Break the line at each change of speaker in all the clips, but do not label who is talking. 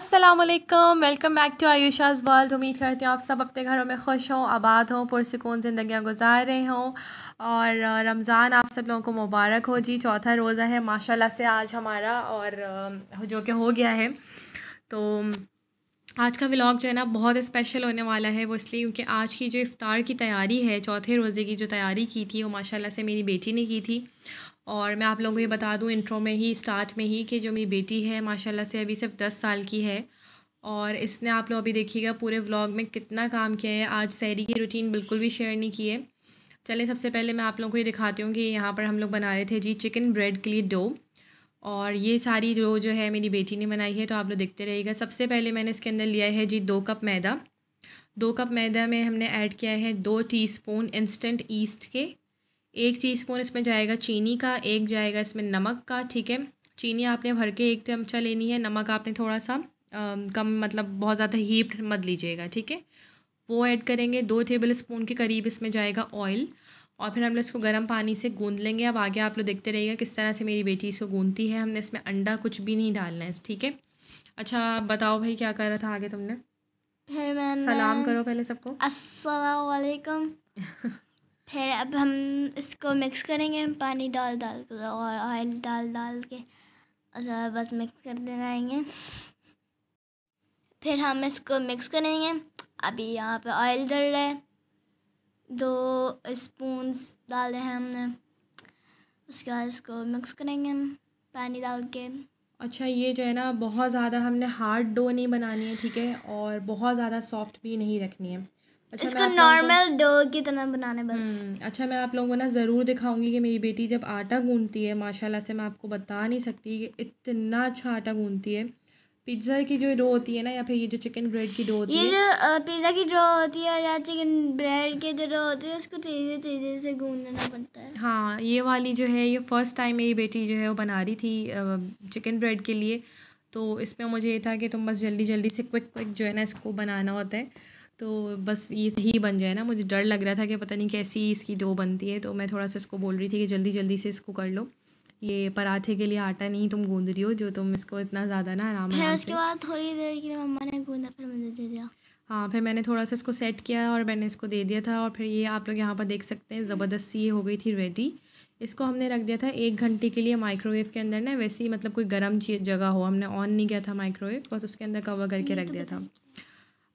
असलकम welcome back to Ayusha's world उम्मीद करती हूँ आप सब अपने घरों में खुश हों आबाद हों पुरसकून ज़िंदियाँ गुजार रहे हों और रमज़ान आप सब लोगों को मुबारक हो जी चौथा रोज़ा है माशाल्लाह से आज हमारा और जो कि हो गया है तो आज का व्लॉग जो है ना बहुत स्पेशल होने वाला है वो इसलिए क्योंकि आज की जो इफ़ार की तैयारी है चौथे रोज़े की जो तैयारी की थी वो माशाला से मेरी बेटी ने की थी और मैं आप लोगों को ये बता दूँ इंट्रो में ही स्टार्ट में ही कि जो मेरी बेटी है माशाल्लाह से अभी सिर्फ दस साल की है और इसने आप लोग अभी देखिएगा पूरे व्लॉग में कितना काम किया है आज सैरी की रूटीन बिल्कुल भी शेयर नहीं की है चलें सबसे पहले मैं आप लोगों को ये दिखाती हूँ कि यहाँ पर हम लोग बना रहे थे जी चिकन ब्रेड के लिए डो और ये सारी डो जो है मेरी बेटी ने बनाई है तो आप लोग देखते रहिएगा सबसे पहले मैंने इसके अंदर लिया है जी दो कप मैदा दो कप मैदा में हमने ऐड किया है दो टीस्पून इंस्टेंट ईस्ट के एक टी स्पून इसमें जाएगा चीनी का एक जाएगा इसमें नमक का ठीक है चीनी आपने भर के एक चमचा लेनी है नमक आपने थोड़ा सा आ, कम मतलब बहुत ज़्यादा हीप्ड मत लीजिएगा ठीक है वो ऐड करेंगे दो टेबल स्पून के करीब इसमें जाएगा ऑयल और फिर हम लोग इसको गर्म पानी से गूंद लेंगे अब आगे आप लोग देखते रहिएगा किस तरह से मेरी बेटी इसको गूंदती है हमने इसमें अंडा कुछ भी नहीं डालना है ठीक है अच्छा बताओ भाई क्या कर रहा था आगे तुमने
सलाम करो पहले सबको असलकम फिर अब हम इसको मिक्स करेंगे पानी डाल डाल कर और ऑयल डाल डाल के अच्छा बस मिक्स कर जाएंगे फिर हम इसको मिक्स करेंगे अभी यहाँ पे ऑयल डल रहा है दो स्पून रहे हैं हमने
उसके बाद इसको मिक्स करेंगे हम पानी डाल के अच्छा ये जो है ना बहुत ज़्यादा हमने हार्ड डो नहीं बनानी है ठीक है और बहुत ज़्यादा सॉफ्ट भी नहीं रखनी है अच्छा, इसको नॉर्मल डो की तरह बनाने बस हम्म, अच्छा मैं आप लोगों को ना ज़रूर दिखाऊंगी कि मेरी बेटी जब आटा गूंदती है माशाल्लाह से मैं आपको बता नहीं सकती कि इतना अच्छा आटा गूंदती है पिज्ज़ा की जो डो होती है ना या फिर ये जो चिकन ब्रेड की डो होती है ये जो
पिज़्ज़ा की डो होती है या चिकन ब्रेड की जो डो होती है उसको तेजी तेजी से गूंदना पड़ता
है हाँ ये वाली जो है ये फ़र्स्ट टाइम मेरी बेटी जो है वो बना रही थी चिकन ब्रेड के लिए तो इसमें मुझे ये था कि तुम बस जल्दी जल्दी से क्विक क्विक जो है ना इसको बनाना होता है तो बस ये सही बन जाए ना मुझे डर लग रहा था कि पता नहीं कैसी इसकी डो बनती है तो मैं थोड़ा सा इसको बोल रही थी कि जल्दी जल्दी से इसको कर लो ये पराठे के लिए आटा नहीं तुम गूंद रही हो जो तुम इसको इतना ज़्यादा ना आराम फिर उसके बाद
थोड़ी देर के लिए मम्मा ने गूंदा फिर मुझे दे दिया
हाँ फिर मैंने थोड़ा सा इसको सेट किया और मैंने इसको दे दिया था और फिर ये आप लोग यहाँ पर देख सकते हैं ज़बरदस्ती ये हो गई थी रेडी इसको हमने रख दिया था एक घंटे के लिए माइक्रोवेव के अंदर ना वैसे ही मतलब कोई गर्म जगह हो हमने ऑन नहीं किया था माइक्रोवेव बस उसके अंदर कवर करके रख तो दिया था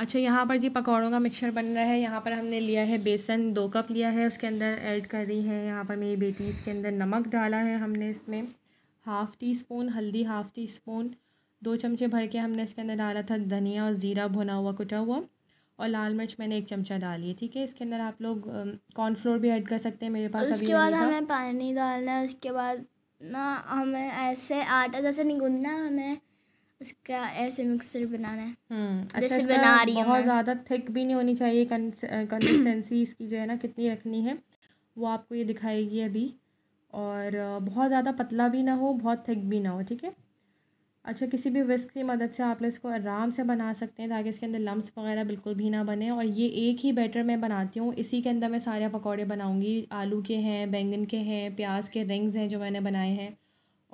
अच्छा यहाँ पर जी पकौड़ों का मिक्सर बन रहा है यहाँ पर हमने लिया है बेसन दो कप लिया है उसके अंदर ऐड कर रही है यहाँ पर मेरी बेटी इसके अंदर नमक डाला है हमने इसमें हाफ़ टी स्पून हल्दी हाफ़ टी स्पून दो चमचे भर के हमने इसके अंदर डाला था धनिया और ज़ीरा भुना हुआ कुटा हुआ और लाल मिर्च मैंने एक चमचा डाली है ठीक है इसके अंदर आप लोग कॉर्नफ्लोर भी ऐड कर सकते हैं मेरे पास उसके बाद हमें पानी
डालना है उसके बाद ना हमें ऐसे आटा जैसे नहीं गूंदना हमें इसका ऐसे मिक्सर बनाना है हम्म, अच्छा, जैसे बना रही हूँ बहुत ज़्यादा
थिक भी नहीं होनी चाहिए कंसिस्टेंसी इसकी जो है ना कितनी रखनी है वो आपको ये दिखाएगी अभी और बहुत ज़्यादा पतला भी ना हो बहुत थिक भी ना हो ठीक है अच्छा किसी भी विस्क की मदद से आप लोग इसको आराम से बना सकते हैं ताकि इसके अंदर लम्स वगैरह बिल्कुल भी ना बने और ये एक ही बैटर मैं बनाती हूँ इसी के अंदर मैं सारे पकौड़े बनाऊँगी आलू के हैं बैंगन के हैं प्याज के रिंग्स हैं जो मैंने बनाए हैं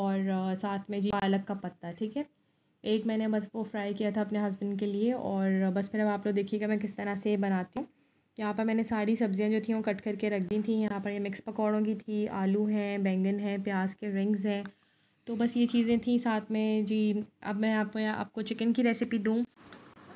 और साथ में जी पालक का पत्ता ठीक है एक मैंने वो फ्राई किया था अपने हस्बैंड के लिए और बस फिर अब आप लोग देखिएगा मैं किस तरह से बनाती हूँ यहाँ पर मैंने सारी सब्ज़ियाँ जो थी वो कट करके रख दी थी यहाँ पर ये मिक्स पकौड़ों की थी आलू हैं बैंगन है प्याज के रिंग्स हैं तो बस ये चीज़ें थी साथ में जी अब मैं आपको आपको चिकन की रेसिपी दूँ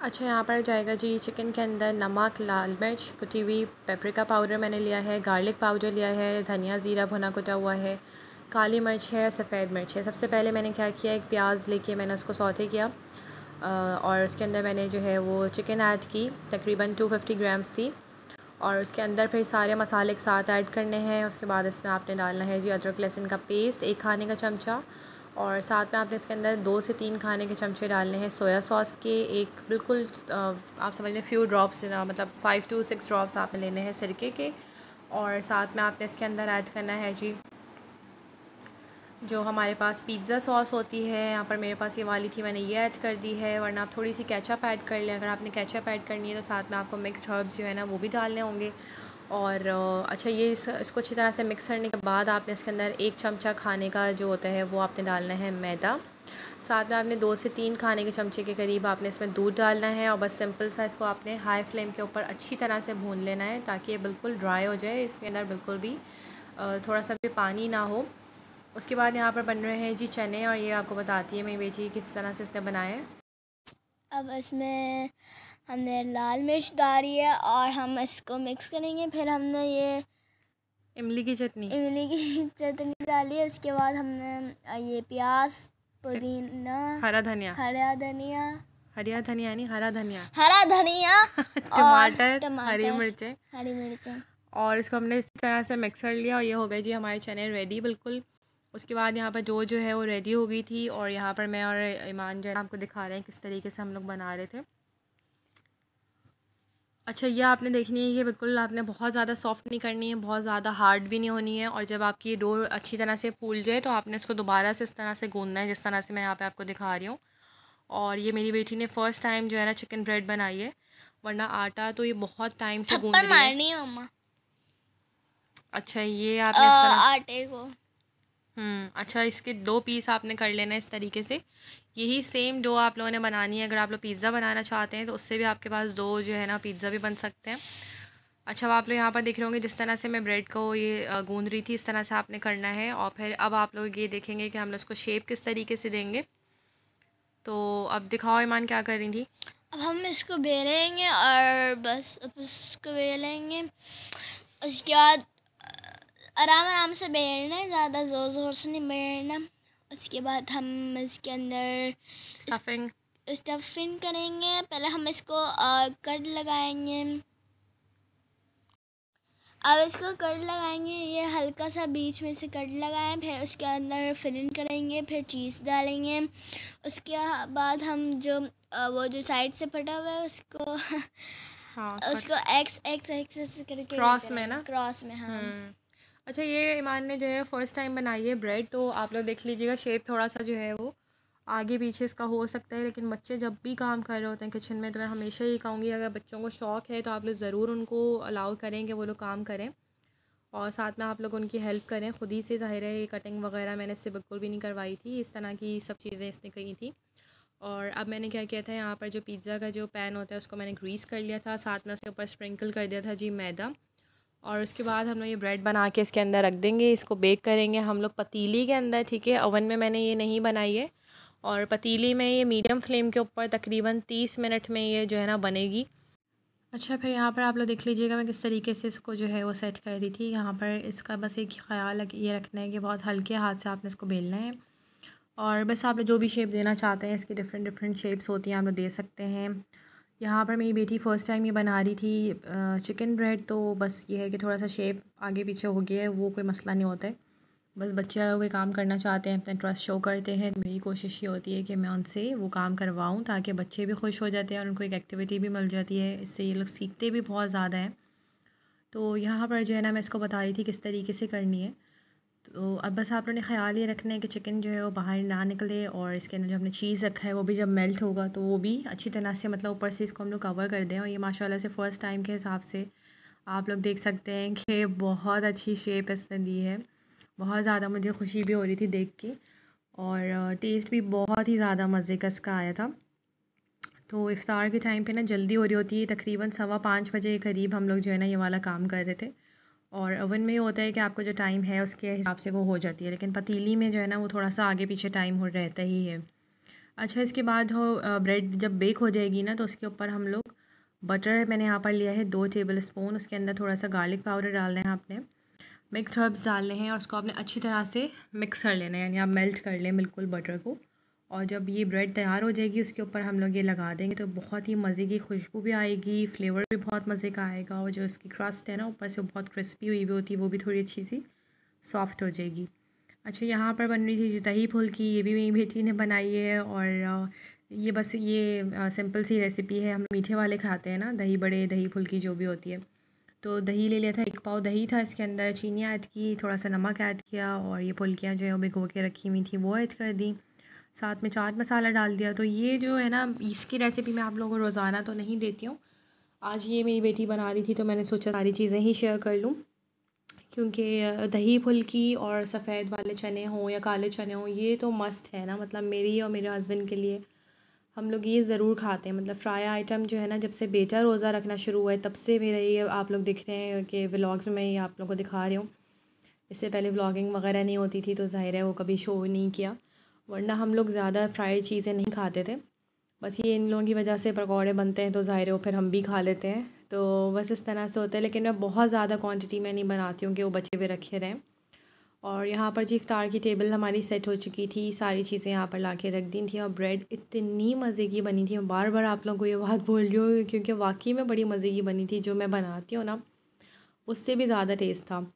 अच्छा यहाँ पर जाएगा जी चिकन के अंदर नमक लाल मिर्च कुटी हुई पेपरिका पाउडर मैंने लिया है गार्लिक पाउडर लिया है धनिया ज़ीरा भुना कुटा हुआ है काली मिर्च है सफ़ेद मिर्च है सबसे पहले मैंने क्या किया एक प्याज लेके मैंने उसको सौते किया और उसके अंदर मैंने जो है वो चिकन ऐड की तकरीबन टू फिफ्टी ग्राम्स थी और उसके अंदर फिर सारे मसाले एक साथ ऐड करने हैं उसके बाद इसमें आपने डालना है जी अदरक लहसुन का पेस्ट एक खाने का चमचा और साथ में आपने इसके अंदर दो से तीन खाने के चमचे डालने हैं सोया सॉस के एक बिल्कुल आप समझ लें फ्यू ड्रॉप्स मतलब फ़ाइव टू सिक्स ड्रॉप्स आपने लेने हैं सिरके के और साथ में आपने इसके अंदर ऐड करना है जी जो हमारे पास पिज़्ज़ा सॉस होती है यहाँ पर मेरे पास ये वाली थी मैंने ये ऐड कर दी है वरना आप थोड़ी सी कैचअप ऐड कर लें अगर आपने कैचअप ऐड करनी है तो साथ में आपको मिक्सड हर्ब्स जो है ना वो भी डालने होंगे और अच्छा ये इस, इसको अच्छी तरह से मिक्स करने के बाद आपने इसके अंदर एक चमचा खाने का जो होता है वो आपने डालना है मैदा साथ में आपने दो से तीन खाने के चमचे के करीब आपने इसमें दूध डालना है और बस सिंपल सा इसको आपने हाई फ्लेम के ऊपर अच्छी तरह से भून लेना है ताकि ये बिल्कुल ड्राई हो जाए इसके अंदर बिल्कुल भी थोड़ा सा भी पानी ना हो उसके बाद यहाँ पर बन रहे हैं जी चने और ये आपको बताती है मेरी बेटी किस तरह से इसने बनाए हैं
अब इसमें हमने लाल मिर्च डाली है और हम इसको मिक्स करेंगे फिर हमने ये इमली की चटनी इमली की चटनी डाली है उसके बाद हमने ये प्याज पुदीना हरा धनिया हरा धनिया
हरिया धनिया नहीं हरा धनिया
हरा धनिया
टमाटर हरी मिर्चें हरी मिर्चें और इसको हमने इस तरह से मिक्स कर लिया और ये हो गए जी हमारे चने रेडी बिल्कुल उसके बाद यहाँ पर जो जो है वो रेडी हो गई थी और यहाँ पर मैं और ईमान जो है आपको दिखा रहे हैं किस तरीके से हम लोग बना रहे थे अच्छा ये आपने देखनी है कि बिल्कुल आपने बहुत ज़्यादा सॉफ्ट नहीं करनी है बहुत ज़्यादा हार्ड भी नहीं होनी है और जब आपकी डो अच्छी तरह से फूल जाए तो आपने इसको दोबारा से इस तरह से गूंदना है जिस तरह से मैं यहाँ पे आपको दिखा रही हूँ और ये मेरी बेटी ने फ़र्स्ट टाइम जो है ना चिकन ब्रेड बनाई है वरना आटा तो ये बहुत टाइम से गूँ है अच्छा ये आपने आटे को हम्म, अच्छा इसके दो पीस आपने कर लेना है इस तरीके से यही सेम डो आप लोगों ने बनानी है अगर आप लोग पिज़्ज़ा बनाना चाहते हैं तो उससे भी आपके पास दो जो है ना पिज़्ज़ा भी बन सकते हैं अच्छा अब आप लोग यहाँ पर देख रहे होंगे जिस तरह से मैं ब्रेड को ये गूंद रही थी इस तरह से आपने करना है और फिर अब आप लोग ये देखेंगे कि हम लोग उसको शेप किस तरीके से देंगे तो अब दिखाओ ईमान क्या कर रही थी
अब हम इसको बेलेंगे और बस अब इसको बेलेंगे उसके बाद आराम आराम से बैठना है ज़्यादा ज़ोर ज़ोर से नहीं बैठना उसके बाद हम इसके अंदर स्टफिंग स्टफिंग करेंगे पहले हम इसको कट लगाएंगे अब इसको कट लगाएंगे ये हल्का सा बीच में से कट लगाएं फिर उसके अंदर फिलिंग करेंगे फिर चीज़ डालेंगे उसके बाद हम जो वो जो साइड से फटा हुआ है उसको हाँ, उसको एक्स एक्स एक्स करके क्रॉस में ना क्रॉस में हाँ हम्म।
अच्छा ये ईमान ने जो है फ़र्स्ट टाइम बनाई है ब्रेड तो आप लोग देख लीजिएगा शेप थोड़ा सा जो है वो आगे पीछे इसका हो सकता है लेकिन बच्चे जब भी काम कर रहे होते हैं किचन में तो मैं हमेशा ये कहूँगी अगर बच्चों को शौक़ है तो आप लोग ज़रूर उनको अलाउ करें कि वो लोग काम करें और साथ में आप लोग उनकी हेल्प करें ख़ुद ही से ज़ाहिर है कटिंग वगैरह मैंने इससे बिल्कुल भी नहीं करवाई थी इस तरह की सब चीज़ें इसने कही थी और अब मैंने क्या किया था यहाँ पर जो पिज़्ज़ा का जो पैन होता है उसको मैंने ग्रीस कर लिया था साथ में उसके ऊपर स्प्रिंकल कर दिया था जी मैदा और उसके बाद हम लोग ये ब्रेड बना के इसके अंदर रख देंगे इसको बेक करेंगे हम लोग पतीली के अंदर ठीक है ओवन में मैंने ये नहीं बनाई है और पतीली में ये मीडियम फ्लेम के ऊपर तकरीबन तीस मिनट में ये जो है ना बनेगी अच्छा फिर यहाँ पर आप लोग देख लीजिएगा मैं किस तरीके से इसको जो है वो सेट कर रही थी यहाँ पर इसका बस एक ख्याल ये रखना है कि बहुत हल्के हाथ से आपने इसको बेलना है और बस आप लोग जो भी शेप देना चाहते हैं इसकी डिफरेंट डिफरेंट शेप्स होती हैं आप लोग दे सकते हैं यहाँ पर मेरी बेटी फ़र्स्ट टाइम ये बना रही थी चिकन ब्रेड तो बस ये है कि थोड़ा सा शेप आगे पीछे हो गया है वो कोई मसला नहीं होता है बस बच्चे कोई काम करना चाहते हैं अपना ट्रस्ट शो करते हैं तो मेरी कोशिश ये होती है कि मैं उनसे वो काम करवाऊँ ताकि बच्चे भी खुश हो जाते हैं और उनको एक एक्टिविटी भी मिल जाती है इससे ये लोग सीखते भी बहुत ज़्यादा हैं तो यहाँ पर जो है ना मैं इसको बता रही थी किस तरीके से करनी है तो अब बस आप लोगों ने ख्याल ये रखना है कि चिकन जो है वो बाहर ना निकले और इसके अंदर जो हमने चीज़ रखा है वो भी जब मेल्ट होगा तो वो भी अच्छी तरह से मतलब ऊपर से इसको हम लोग कवर कर दें और ये माशाल्लाह से फ़र्स्ट टाइम के हिसाब से आप लोग देख सकते हैं कि बहुत अच्छी शेप इसने दी है बहुत ज़्यादा मुझे खुशी भी हो रही थी देख के और टेस्ट भी बहुत ही ज़्यादा मज़े का इसका आया था तो इफ़ार के टाइम पर ना जल्दी हो रही होती है तकरीबन सवा पाँच बजे के करीब हम लोग जो है ना ये वाला काम कर रहे थे और ओवन में ये होता है कि आपको जो टाइम है उसके हिसाब से वो हो जाती है लेकिन पतीली में जो है ना वो थोड़ा सा आगे पीछे टाइम हो रहता ही है अच्छा इसके बाद हो ब्रेड जब बेक हो जाएगी ना तो उसके ऊपर हम लोग बटर मैंने यहाँ पर लिया है दो टेबल स्पून उसके अंदर थोड़ा सा गार्लिक पाउडर डालना है आपने मिक्स हर्ब्स डालने हैं और उसको आपने अच्छी तरह से मिक्स कर लेना है यानी आप मेल्ट कर लें बिल्कुल बटर को और जब ये ब्रेड तैयार हो जाएगी उसके ऊपर हम लोग ये लगा देंगे तो बहुत ही मज़े की खुशबू भी आएगी फ्लेवर भी बहुत मज़े का आएगा और जो इसकी क्रस्ट है ना ऊपर से बहुत क्रिस्पी हुई हुई होती है वो भी थोड़ी अच्छी सी सॉफ्ट हो जाएगी अच्छा यहाँ पर बन रही थी जो दही फुल्की ये भी मेरी बेटी ने बनाई है और ये बस ये सिंपल सी रेसिपी है हम मीठे वाले खाते हैं ना दही बड़े दही फुल्की जो भी होती है तो दही ले लिया था एक पाव दही था इसके अंदर चीनी ऐड की थोड़ा सा नमक ऐड किया और ये फुल्कियाँ जो है वो भिगो के रखी हुई थी वो ऐड कर दी साथ में चाट मसाला डाल दिया तो ये जो है ना इसकी रेसिपी मैं आप लोगों को रोज़ाना तो नहीं देती हूँ आज ये मेरी बेटी बना रही थी तो मैंने सोचा सारी चीज़ें ही शेयर कर लूँ क्योंकि दही फुल्की और सफ़ेद वाले चने हों या काले चने हों ये तो मस्ट है ना मतलब मेरी और मेरे हस्बैंड के लिए हम लोग ये ज़रूर खाते हैं मतलब फ्राई आइटम जो है ना जब से बेटा रोज़ा रखना शुरू हुआ है तब से मेरा ये आप लोग दिख रहे हैं कि व्लॉग्स में मैं ये आप लोगों को दिखा रही हूँ इससे पहले व्लॉगिंग वगैरह नहीं होती थी तो ज़ाहिर है वो कभी शो नहीं किया वरना हम लोग ज़्यादा फ्राइड चीज़ें नहीं खाते थे बस ये इन लोगों की वजह से पकौड़े बनते हैं तो ज़ाहिर हो फिर हम भी खा लेते हैं तो बस इस तरह से होता है लेकिन मैं बहुत ज़्यादा क्वांटिटी में नहीं बनाती हूँ कि वो बचे हुए रखे रहें और यहाँ पर जी इफ़ार की टेबल हमारी सेट हो चुकी थी सारी चीज़ें यहाँ पर ला के रख दी थी और ब्रेड इतनी मज़े की बनी थी मैं बार बार आप लोगों को ये बात बोल रही हूँ क्योंकि वाकई में बड़ी मज़े की बनी थी जो मैं बनाती हूँ ना उससे भी ज़्यादा टेस्ट था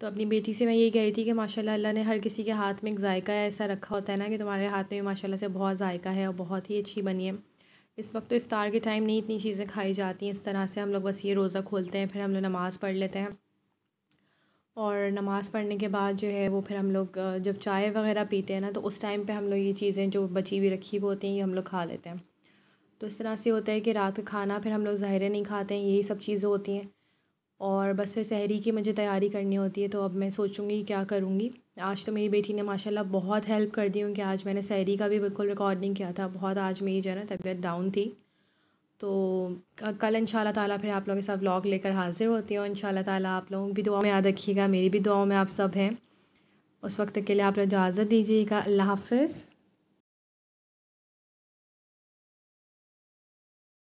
तो अपनी बेटी से मैं यही कह रही थी कि माशाल्लाह अल्लाह ने हर किसी के हाथ में एक जायका ऐसा रखा होता है ना कि तुम्हारे हाथ में माशाल्लाह से बहुत जायका है और बहुत ही अच्छी बनी है इस वक्त तो इफ़ार के टाइम नहीं इतनी चीज़ें खाई जाती हैं इस तरह से हम लोग बस ये रोज़ा खोलते हैं फिर हम लोग नमाज़ पढ़ लेते हैं और नमाज़ पढ़ने के बाद जो है वो फिर हम लोग जब चाय वगैरह पीते हैं ना तो उस टाइम पर हम लोग ये चीज़ें जो बची हुई रखी हुई होती हैं ये हम लोग खा लेते हैं तो इस तरह से होता है कि रात का खाना फिर हम लोग ज़ाहिर नहीं खाते हैं यही सब चीज़ें होती हैं और बस फिर सहरी की मुझे तैयारी करनी होती है तो अब मैं सोचूंगी क्या करूँगी आज तो मेरी बेटी ने माशाल्लाह बहुत हेल्प कर दी क्योंकि आज मैंने सहरी का भी बिल्कुल रिकॉर्डिंग किया था बहुत आज मेरी जो है ना तबीयत डाउन थी तो कल इन ताला फिर आप लोगों के साथ व्लॉग लेकर हाजिर होती हूँ इन ताला आप लोगों भी दुआ में याद रखिएगा मेरी भी दुआओं में आप सब हैं उस वक्त के लिए आप लोग इजाज़त दीजिएगा अल्लाह हाफिज़